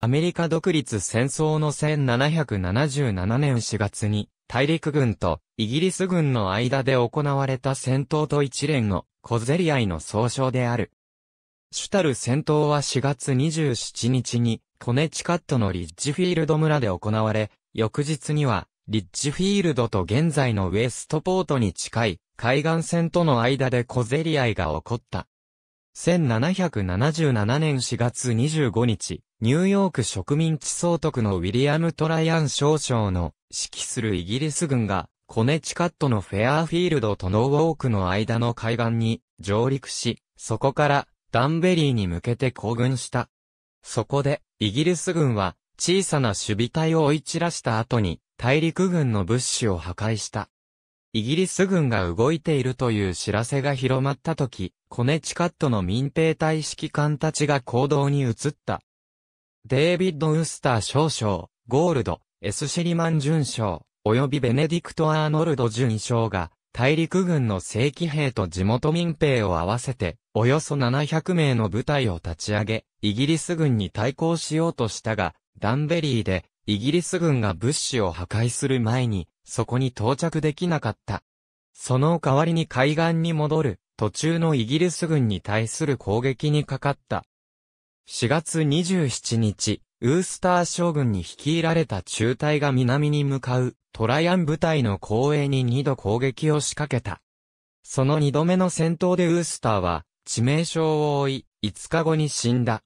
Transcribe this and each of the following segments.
アメリカ独立戦争の1777年4月に、大陸軍とイギリス軍の間で行われた戦闘と一連の小競り合いの総称である。主たる戦闘は4月27日に、コネチカットのリッジフィールド村で行われ、翌日には、リッジフィールドと現在のウェストポートに近い、海岸線との間で小競り合いが起こった。1777年4月25日、ニューヨーク植民地総督のウィリアム・トライアン少将の指揮するイギリス軍が、コネチカットのフェアフィールドとノーウォークの間の海岸に上陸し、そこからダンベリーに向けて行軍した。そこで、イギリス軍は小さな守備隊を追い散らした後に、大陸軍の物資を破壊した。イギリス軍が動いているという知らせが広まった時、コネチカットの民兵隊指揮官たちが行動に移った。デイビッド・ウスター少将、ゴールド、エス・シリマン准将、及びベネディクト・アーノルド准将が、大陸軍の正規兵と地元民兵を合わせて、およそ700名の部隊を立ち上げ、イギリス軍に対抗しようとしたが、ダンベリーで、イギリス軍が物資を破壊する前に、そこに到着できなかった。その代わりに海岸に戻る、途中のイギリス軍に対する攻撃にかかった。4月27日、ウースター将軍に率いられた中隊が南に向かうトライアン部隊の後衛に2度攻撃を仕掛けた。その2度目の戦闘でウースターは致命傷を負い、5日後に死んだ。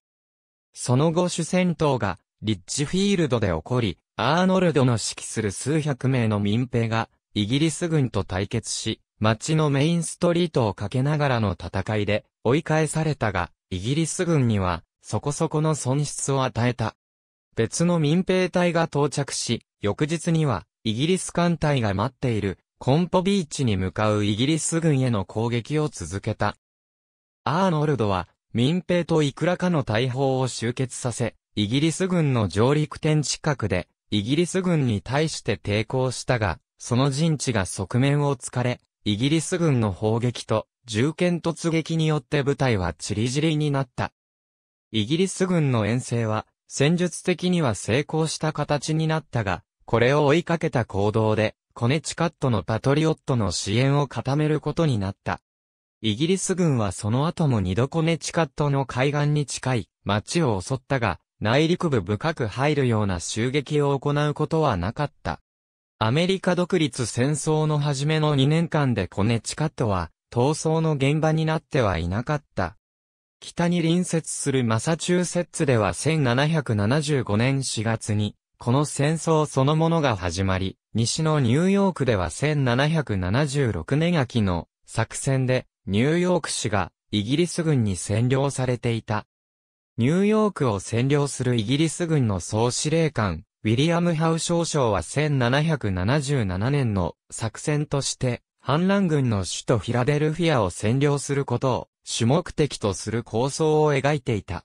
その後主戦闘がリッチフィールドで起こり、アーノルドの指揮する数百名の民兵がイギリス軍と対決し、街のメインストリートを駆けながらの戦いで追い返されたが、イギリス軍にはそこそこの損失を与えた。別の民兵隊が到着し、翌日には、イギリス艦隊が待っている、コンポビーチに向かうイギリス軍への攻撃を続けた。アーノルドは、民兵といくらかの大砲を集結させ、イギリス軍の上陸点近くで、イギリス軍に対して抵抗したが、その陣地が側面を突かれ、イギリス軍の砲撃と、銃剣突撃によって部隊は散り散りになった。イギリス軍の遠征は、戦術的には成功した形になったが、これを追いかけた行動で、コネチカットのパトリオットの支援を固めることになった。イギリス軍はその後も二度コネチカットの海岸に近い町を襲ったが、内陸部深く入るような襲撃を行うことはなかった。アメリカ独立戦争の初めの2年間でコネチカットは、闘争の現場になってはいなかった。北に隣接するマサチューセッツでは1775年4月に、この戦争そのものが始まり、西のニューヨークでは1776年秋の作戦で、ニューヨーク市がイギリス軍に占領されていた。ニューヨークを占領するイギリス軍の総司令官、ウィリアム・ハウ少将は1777年の作戦として、反乱軍の首都フィラデルフィアを占領することを主目的とする構想を描いていた。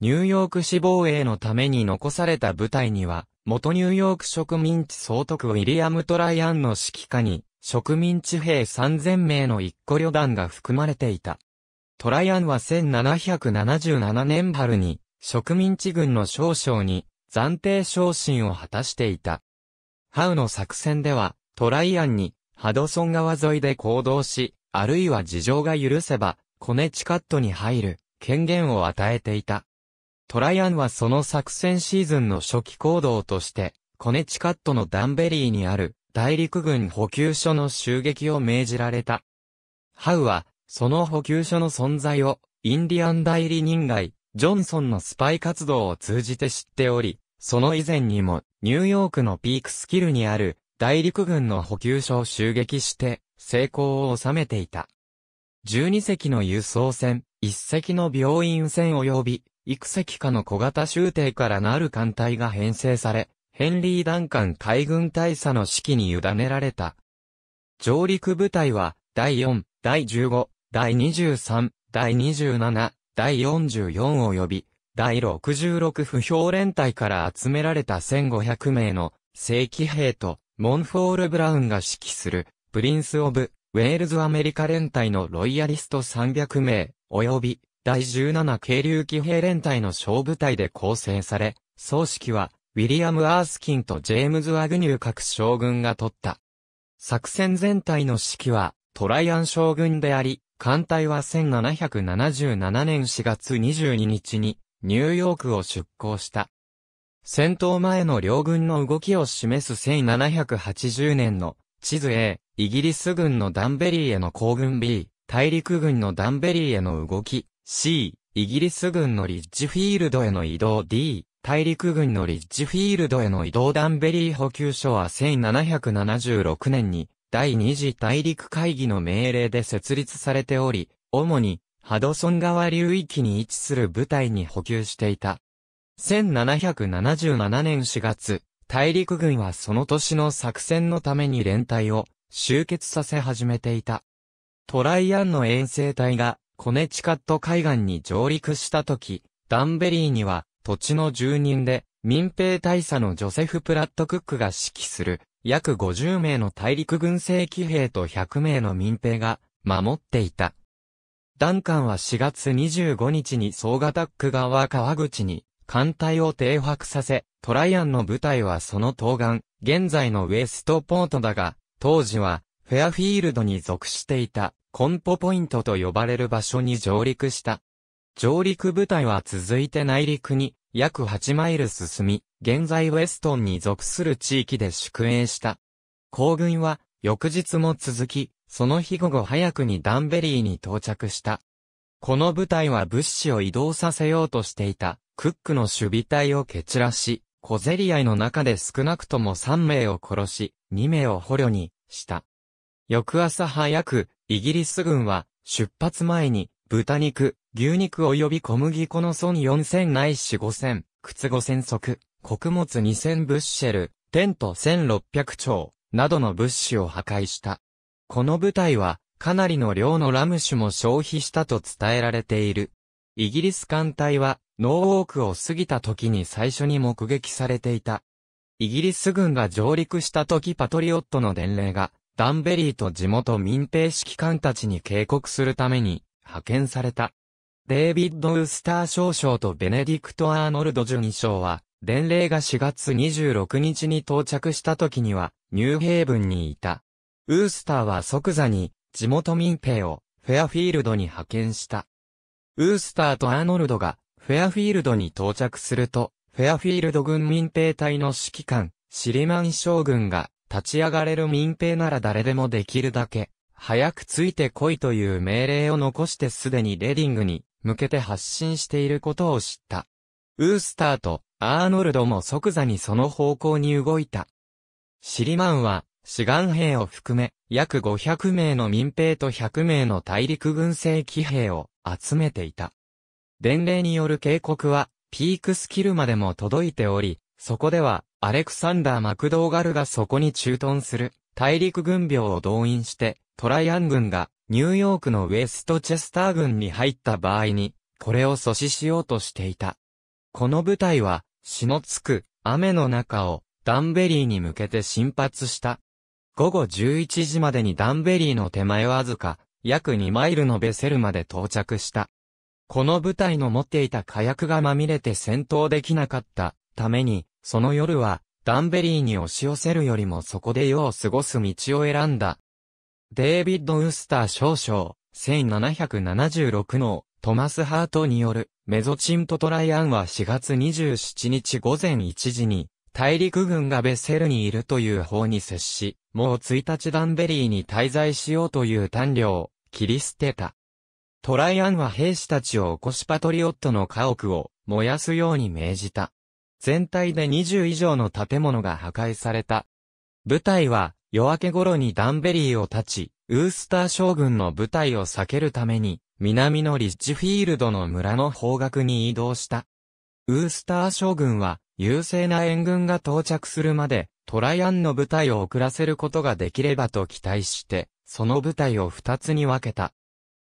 ニューヨーク市防衛のために残された部隊には、元ニューヨーク植民地総督ウィリアム・トライアンの指揮下に、植民地兵3000名の一個旅団が含まれていた。トライアンは1777年春に、植民地軍の少将に、暫定昇進を果たしていた。ハウの作戦では、トライアンに、ハドソン川沿いで行動し、あるいは事情が許せば、コネチカットに入る権限を与えていた。トライアンはその作戦シーズンの初期行動として、コネチカットのダンベリーにある大陸軍補給所の襲撃を命じられた。ハウは、その補給所の存在を、インディアン代理人外、ジョンソンのスパイ活動を通じて知っており、その以前にも、ニューヨークのピークスキルにある、大陸軍の補給所を襲撃して、成功を収めていた。12隻の輸送船、1隻の病院船及び、幾隻かの小型集艇からなる艦隊が編成され、ヘンリー・ダンカン海軍大佐の指揮に委ねられた。上陸部隊は、第4、第15、第23、第27、第44及び、第66不評連隊から集められた1500名の正規兵とモンフォール・ブラウンが指揮するプリンス・オブ・ウェールズアメリカ連隊のロイヤリスト300名、及び第17軽流騎兵連隊の小部隊で構成され、葬式は、ウィリアム・アースキンとジェームズ・アグニュー各将軍が取った。作戦全体の指揮は、トライアン将軍であり、艦隊は1777年4月22日に、ニューヨークを出港した。戦闘前の両軍の動きを示す1780年の地図 A、イギリス軍のダンベリーへの行軍 B、大陸軍のダンベリーへの動き C、イギリス軍のリッジフィールドへの移動 D、大陸軍のリッジフィールドへの移動ダンベリー補給所は1776年に第二次大陸会議の命令で設立されており、主にハドソン川流域に位置する部隊に補給していた。1777年4月、大陸軍はその年の作戦のために連隊を集結させ始めていた。トライアンの遠征隊がコネチカット海岸に上陸した時、ダンベリーには土地の住人で民兵大佐のジョセフ・プラット・クックが指揮する約50名の大陸軍政騎兵と100名の民兵が守っていた。ダンカンは4月25日に総型タック側川口に艦隊を停泊させ、トライアンの部隊はその東岸、現在のウェストポートだが、当時は、フェアフィールドに属していた、コンポポイントと呼ばれる場所に上陸した。上陸部隊は続いて内陸に、約8マイル進み、現在ウェストンに属する地域で宿営した。行軍は、翌日も続き、その日午後早くにダンベリーに到着した。この部隊は物資を移動させようとしていた、クックの守備隊を蹴散らし、小競り合いの中で少なくとも3名を殺し、2名を捕虜に、した。翌朝早く、イギリス軍は、出発前に、豚肉、牛肉及び小麦粉の損4000ないし5000、靴5000足、穀物2000ブッシェル、テント1600丁、などの物資を破壊した。この部隊は、かなりの量のラム酒も消費したと伝えられている。イギリス艦隊は、ノーウォークを過ぎた時に最初に目撃されていた。イギリス軍が上陸した時パトリオットの伝令が、ダンベリーと地元民兵指揮官たちに警告するために、派遣された。デイビッド・ウスター少将とベネディクト・アーノルド・ジュニ将は、伝令が4月26日に到着した時には、ニューヘイブンにいた。ウースターは即座に、地元民兵を、フェアフィールドに派遣した。ウースターとアーノルドが、フェアフィールドに到着すると、フェアフィールド軍民兵隊の指揮官、シリマン将軍が、立ち上がれる民兵なら誰でもできるだけ、早くついてこいという命令を残してすでにレディングに向けて発信していることを知った。ウースターとアーノルドも即座にその方向に動いた。シリマンは、志願兵を含め、約500名の民兵と100名の大陸軍政騎兵を集めていた。伝令による警告は、ピークスキルまでも届いており、そこでは、アレクサンダー・マクドーガルがそこに駐屯する、大陸軍病を動員して、トライアン軍が、ニューヨークのウェストチェスター軍に入った場合に、これを阻止しようとしていた。この部隊は、死のつく、雨の中を、ダンベリーに向けて進発した。午後11時までにダンベリーの手前わずか、約2マイルのベセルまで到着した。この部隊の持っていた火薬がまみれて戦闘できなかったために、その夜は、ダンベリーに押し寄せるよりもそこで夜を過ごす道を選んだ。デイビッド・ウスター少将、1776のトマス・ハートによるメゾチントトライアンは4月27日午前1時に大陸軍がベッセルにいるという方に接し、もう1日ダンベリーに滞在しようという短慮を切り捨てた。トライアンは兵士たちを起こしパトリオットの家屋を燃やすように命じた。全体で20以上の建物が破壊された。部隊は夜明け頃にダンベリーを立ち、ウースター将軍の部隊を避けるために、南のリッジフィールドの村の方角に移動した。ウースター将軍は優勢な援軍が到着するまで、トライアンの部隊を遅らせることができればと期待して、その部隊を二つに分けた。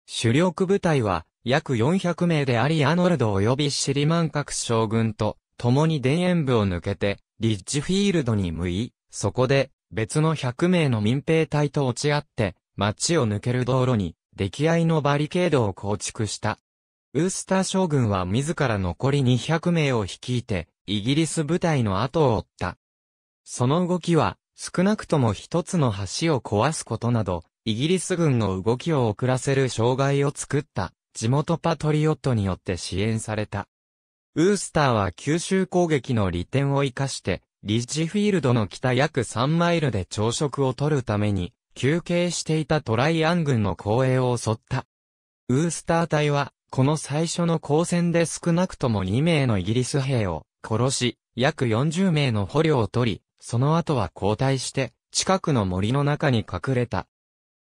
主力部隊は、約400名でありアノルド及びシリマン各将軍と、共に田園部を抜けて、リッジフィールドに向い、そこで、別の100名の民兵隊と落ち合って、町を抜ける道路に、出来合いのバリケードを構築した。ウースター将軍は自ら残り200名を率いて、イギリス部隊の後を追った。その動きは、少なくとも一つの橋を壊すことなど、イギリス軍の動きを遅らせる障害を作った地元パトリオットによって支援された。ウースターは九州攻撃の利点を活かして、リッジフィールドの北約3マイルで朝食を取るために、休憩していたトライアン軍の後衛を襲った。ウースター隊は、この最初の交戦で少なくとも2名のイギリス兵を殺し、約40名の捕虜を取り、その後は交代して、近くの森の中に隠れた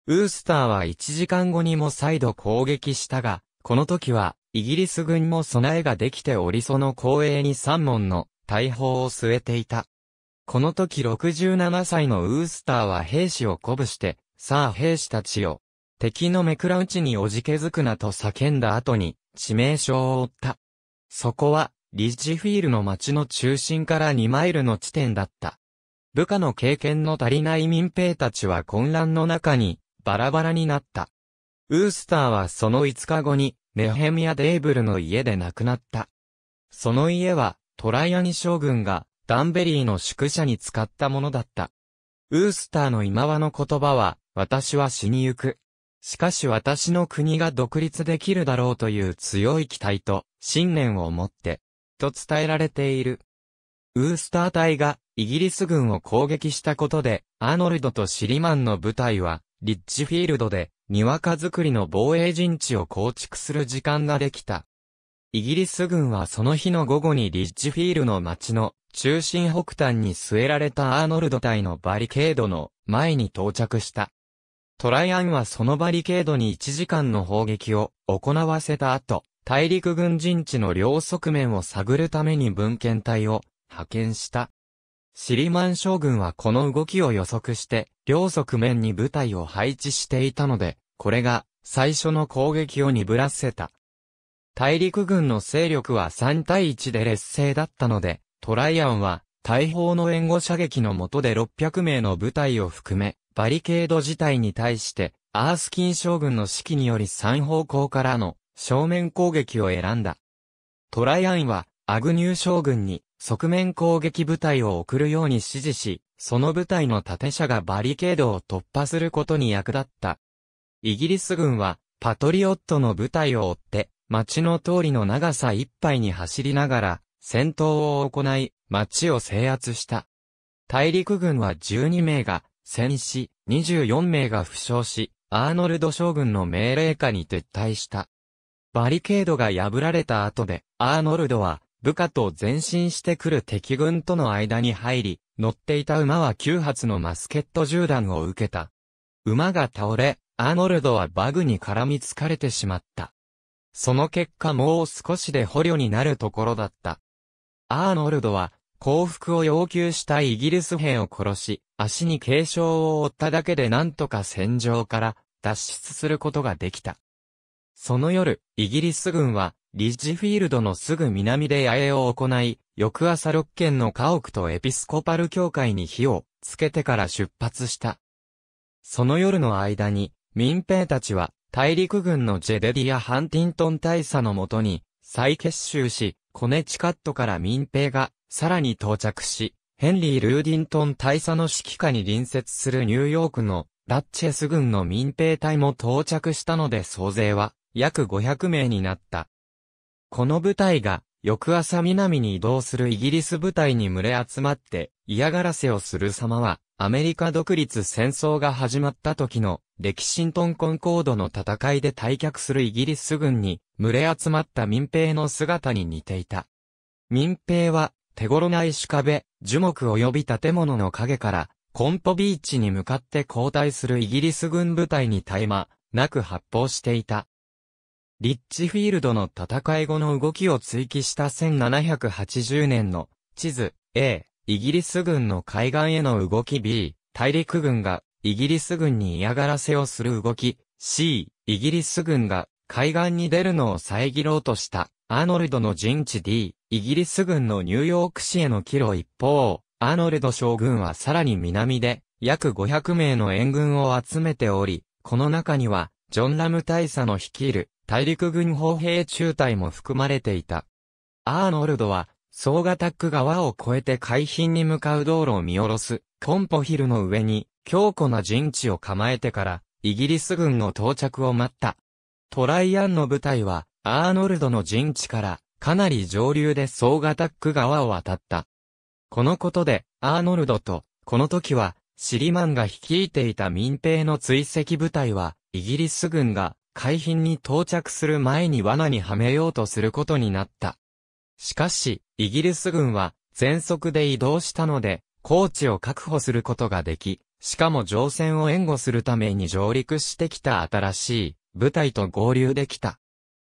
ウースターは1時間後にも再度攻撃したが、この時は、イギリス軍も備えができておりその後衛に3門の大砲を据えていた。この時67歳のウースターは兵士を鼓舞して、さあ兵士たちよ。敵の目くらうちにおじけづくなと叫んだ後に、致命傷を負った。そこは、リッジフィールの町の中心から2マイルの地点だった。部下の経験の足りない民兵たちは混乱の中にバラバラになった。ウースターはその5日後に、ネヘミア・デーブルの家で亡くなった。その家は、トライアニ将軍が、ダンベリーの宿舎に使ったものだった。ウースターの今和の言葉は、私は死に行く。しかし私の国が独立できるだろうという強い期待と信念を持って、と伝えられている。ウースター隊がイギリス軍を攻撃したことで、アーノルドとシリマンの部隊はリッジフィールドで、にわか作りの防衛陣地を構築する時間ができた。イギリス軍はその日の午後にリッジフィールの町の中心北端に据えられたアーノルド隊のバリケードの前に到着した。トライアンはそのバリケードに1時間の砲撃を行わせた後、大陸軍陣地の両側面を探るために文献隊を派遣した。シリマン将軍はこの動きを予測して、両側面に部隊を配置していたので、これが最初の攻撃を鈍らせた。大陸軍の勢力は3対1で劣勢だったので、トライアンは大砲の援護射撃の下で600名の部隊を含め、バリケード自体に対して、アースキン将軍の指揮により3方向からの正面攻撃を選んだ。トライアンはアグニュー将軍に側面攻撃部隊を送るように指示し、その部隊の盾者がバリケードを突破することに役立った。イギリス軍は、パトリオットの部隊を追って、街の通りの長さいっぱいに走りながら、戦闘を行い、街を制圧した。大陸軍は12名が戦死、24名が負傷し、アーノルド将軍の命令下に撤退した。バリケードが破られた後で、アーノルドは部下と前進してくる敵軍との間に入り、乗っていた馬は9発のマスケット銃弾を受けた。馬が倒れ、アーノルドはバグに絡みつかれてしまった。その結果もう少しで捕虜になるところだった。アーノルドは、降伏を要求したイギリス兵を殺し、足に軽傷を負っただけでなんとか戦場から脱出することができた。その夜、イギリス軍はリッジフィールドのすぐ南で野営を行い、翌朝6軒の家屋とエピスコパル教会に火をつけてから出発した。その夜の間に、民兵たちは、大陸軍のジェデディア・ハンティントン大佐のもとに、再結集し、コネチカットから民兵が、さらに到着し、ヘンリー・ルーディントン大佐の指揮下に隣接するニューヨークの、ラッチェス軍の民兵隊も到着したので総勢は、約500名になった。この部隊が、翌朝南に移動するイギリス部隊に群れ集まって嫌がらせをする様は、アメリカ独立戦争が始まった時の、歴史ントンコンコードの戦いで退却するイギリス軍に、群れ集まった民兵の姿に似ていた。民兵は、手頃な石壁、樹木及び建物の陰から、コンポビーチに向かって後退するイギリス軍部隊に絶え間、なく発砲していた。リッチフィールドの戦い後の動きを追記した1780年の地図 A、イギリス軍の海岸への動き B、大陸軍がイギリス軍に嫌がらせをする動き C、イギリス軍が海岸に出るのを遮ろうとしたアーノルドの陣地 D、イギリス軍のニューヨーク市への帰路一方、アーノルド将軍はさらに南で約500名の援軍を集めており、この中にはジョン・ラム大佐の率いる大陸軍砲兵中隊も含まれていた。アーノルドは、総ガタック川を越えて海浜に向かう道路を見下ろす、コンポヒルの上に、強固な陣地を構えてから、イギリス軍の到着を待った。トライアンの部隊は、アーノルドの陣地から、かなり上流で総ガタック川を渡った。このことで、アーノルドと、この時は、シリマンが率いていた民兵の追跡部隊は、イギリス軍が海浜に到着する前に罠にはめようとすることになった。しかし、イギリス軍は全速で移動したので、高地を確保することができ、しかも乗船を援護するために上陸してきた新しい部隊と合流できた。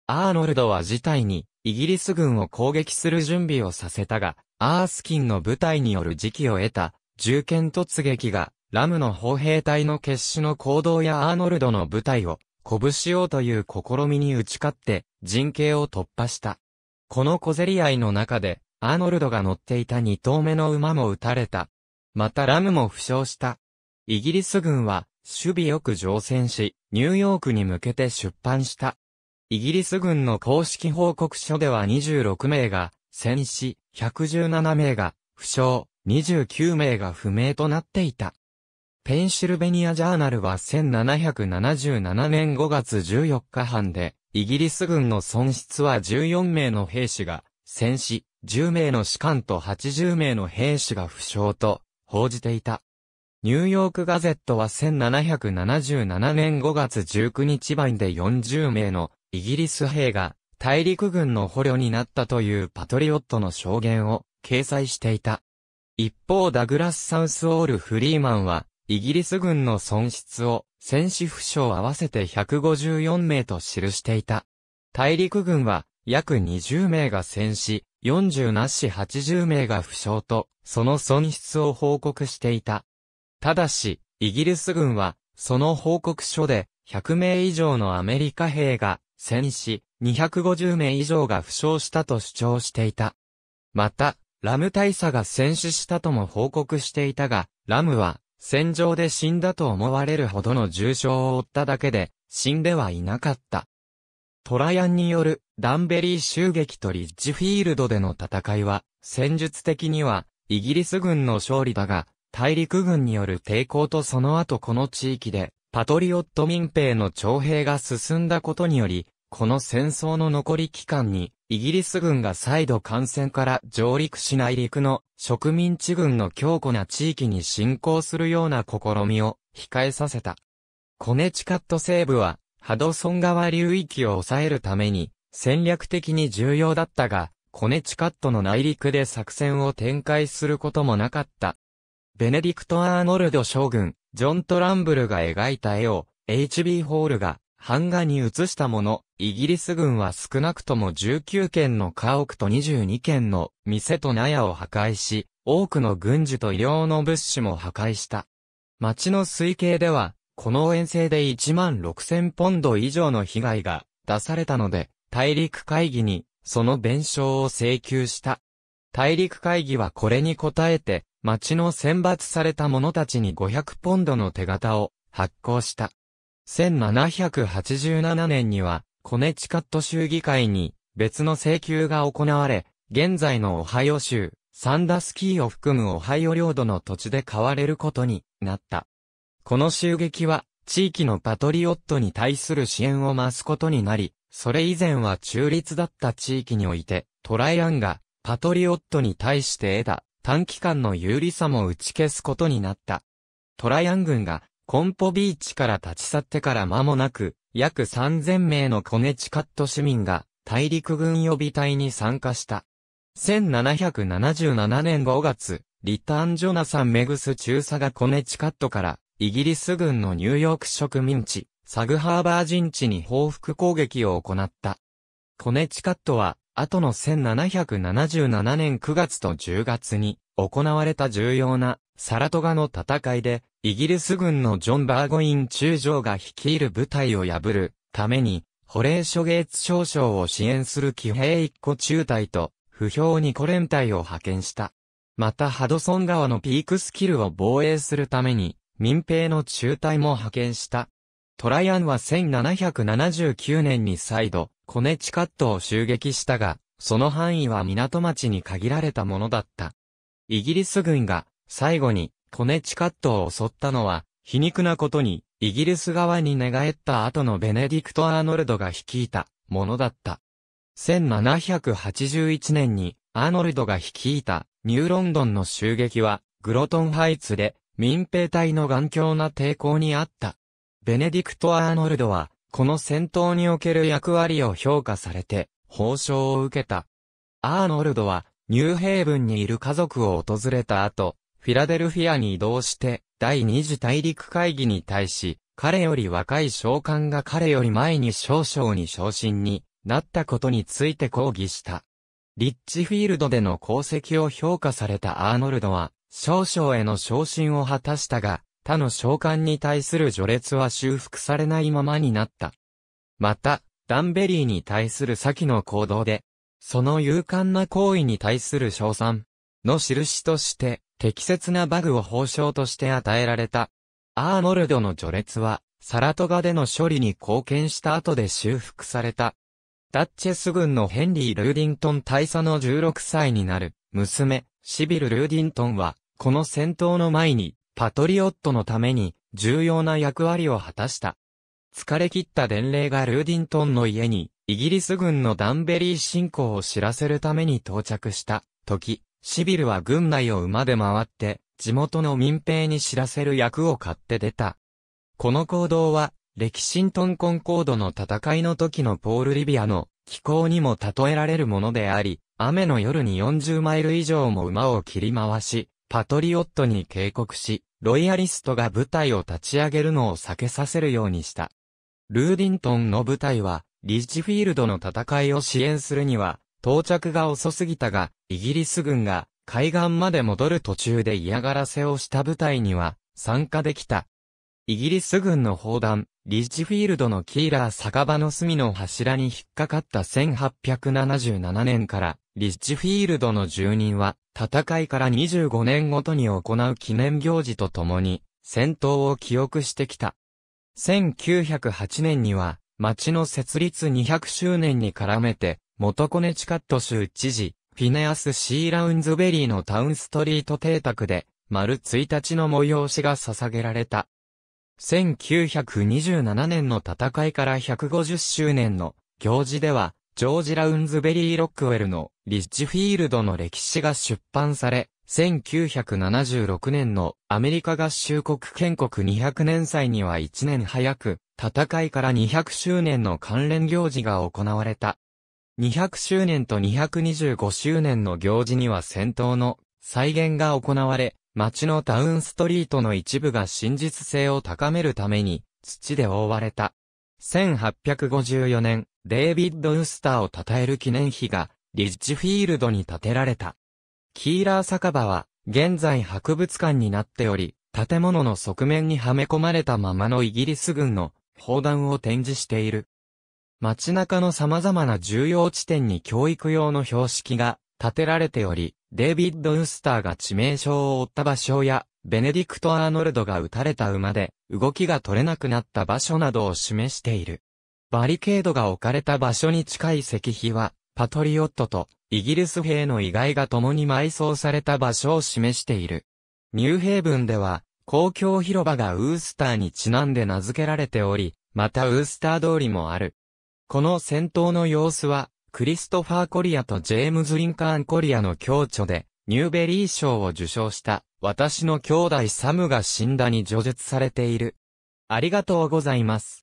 アーノルドは事態にイギリス軍を攻撃する準備をさせたが、アースキンの部隊による時期を得た銃剣突撃がラムの砲兵隊の決死の行動やアーノルドの部隊を拳をという試みに打ち勝って陣形を突破した。この小競り合いの中で、アーノルドが乗っていた2頭目の馬も撃たれた。またラムも負傷した。イギリス軍は、守備よく乗船し、ニューヨークに向けて出版した。イギリス軍の公式報告書では26名が、戦死、117名が、負傷、29名が不明となっていた。ペンシルベニア・ジャーナルは1777年5月14日半で、イギリス軍の損失は14名の兵士が戦死、10名の士官と80名の兵士が負傷と報じていた。ニューヨークガゼットは1777年5月19日版で40名のイギリス兵が大陸軍の捕虜になったというパトリオットの証言を掲載していた。一方ダグラス・サウスオール・フリーマンはイギリス軍の損失を、戦死負傷合わせて154名と記していた。大陸軍は、約20名が戦死、40なし80名が負傷と、その損失を報告していた。ただし、イギリス軍は、その報告書で、100名以上のアメリカ兵が戦死、250名以上が負傷したと主張していた。また、ラム大佐が戦死したとも報告していたが、ラムは戦場で死んだと思われるほどの重傷を負っただけで、死んではいなかった。トライアンによるダンベリー襲撃とリッジフィールドでの戦いは、戦術的にはイギリス軍の勝利だが、大陸軍による抵抗とその後この地域で、パトリオット民兵の徴兵が進んだことにより、この戦争の残り期間に、イギリス軍が再度艦船から上陸し内陸の植民地軍の強固な地域に侵攻するような試みを控えさせた。コネチカット西部はハドソン川流域を抑えるために戦略的に重要だったが、コネチカットの内陸で作戦を展開することもなかった。ベネディクト・アーノルド将軍、ジョン・トランブルが描いた絵を HB ホールが版画に移したもの、イギリス軍は少なくとも19件の家屋と22件の店と納屋を破壊し、多くの軍需と医療の物資も破壊した。町の推計では、この遠征で1万6000ポンド以上の被害が出されたので、大陸会議にその弁償を請求した。大陸会議はこれに応えて、町の選抜された者たちに500ポンドの手形を発行した。1787年には、コネチカット州議会に別の請求が行われ、現在のオハイオ州、サンダスキーを含むオハイオ領土の土地で買われることになった。この襲撃は、地域のパトリオットに対する支援を増すことになり、それ以前は中立だった地域において、トライアンが、パトリオットに対して得た短期間の有利さも打ち消すことになった。トライアン軍がコンポビーチから立ち去ってから間もなく、約3000名のコネチカット市民が大陸軍予備隊に参加した。1777年5月、リターン・ジョナサン・メグス中佐がコネチカットからイギリス軍のニューヨーク植民地、サグハーバー陣地に報復攻撃を行った。コネチカットは、後の1777年9月と10月に行われた重要なサラトガの戦いでイギリス軍のジョン・バーゴイン中将が率いる部隊を破るために、保冷諸月少将を支援する騎兵一個中隊と、不評二個連隊を派遣した。またハドソン川のピークスキルを防衛するために、民兵の中隊も派遣した。トライアンは1779年に再度、コネチカットを襲撃したが、その範囲は港町に限られたものだった。イギリス軍が、最後に、コネチカットを襲ったのは、皮肉なことに、イギリス側に寝返った後のベネディクト・アーノルドが率いたものだった。1781年に、アーノルドが率いたニューロンドンの襲撃は、グロトンハイツで民兵隊の頑強な抵抗にあった。ベネディクト・アーノルドは、この戦闘における役割を評価されて、報奨を受けた。アーノルドは、ニューヘイブンにいる家族を訪れた後、フィラデルフィアに移動して、第二次大陸会議に対し、彼より若い召喚が彼より前に少々に昇進になったことについて抗議した。リッチフィールドでの功績を評価されたアーノルドは、少々への昇進を果たしたが、他の召喚に対する序列は修復されないままになった。また、ダンベリーに対する先の行動で、その勇敢な行為に対する称賛、の印として、適切なバグを褒章として与えられた。アーノルドの序列は、サラトガでの処理に貢献した後で修復された。ダッチェス軍のヘンリー・ルーディントン大佐の16歳になる、娘、シビル・ルーディントンは、この戦闘の前に、パトリオットのために、重要な役割を果たした。疲れ切った伝令がルーディントンの家に、イギリス軍のダンベリー侵攻を知らせるために到着した、時、シビルは軍内を馬で回って、地元の民兵に知らせる役を買って出た。この行動は、歴史ントンコンコードの戦いの時のポール・リビアの気候にも例えられるものであり、雨の夜に40マイル以上も馬を切り回し、パトリオットに警告し、ロイヤリストが部隊を立ち上げるのを避けさせるようにした。ルーディントンの部隊は、リッジフィールドの戦いを支援するには、到着が遅すぎたが、イギリス軍が海岸まで戻る途中で嫌がらせをした部隊には参加できた。イギリス軍の砲弾、リッジフィールドのキーラー酒場の隅の柱に引っかかった1877年から、リッジフィールドの住人は、戦いから25年ごとに行う記念行事とともに、戦闘を記憶してきた。1908年には、町の設立200周年に絡めて、元コネチカット州知事、フィネアス・シー・ラウンズベリーのタウンストリート邸宅で、丸1日の催しが捧げられた。1927年の戦いから150周年の行事では、ジョージ・ラウンズベリー・ロックウェルのリッジフィールドの歴史が出版され、1976年のアメリカ合衆国建国200年祭には1年早く、戦いから200周年の関連行事が行われた。200周年と225周年の行事には戦闘の再現が行われ、街のタウンストリートの一部が真実性を高めるために土で覆われた。1854年、デイビッド・ウスターを称える記念碑がリッジフィールドに建てられた。キーラー酒場は現在博物館になっており、建物の側面にはめ込まれたままのイギリス軍の砲弾を展示している。街中の様々な重要地点に教育用の標識が建てられており、デイビッド・ウスターが致命傷を負った場所や、ベネディクト・アーノルドが撃たれた馬で、動きが取れなくなった場所などを示している。バリケードが置かれた場所に近い石碑は、パトリオットとイギリス兵の遺骸が共に埋葬された場所を示している。ニューヘイブンでは、公共広場がウースターにちなんで名付けられており、またウースター通りもある。この戦闘の様子は、クリストファー・コリアとジェームズ・リンカーン・コリアの共著で、ニューベリー賞を受賞した、私の兄弟サムが死んだに叙述されている。ありがとうございます。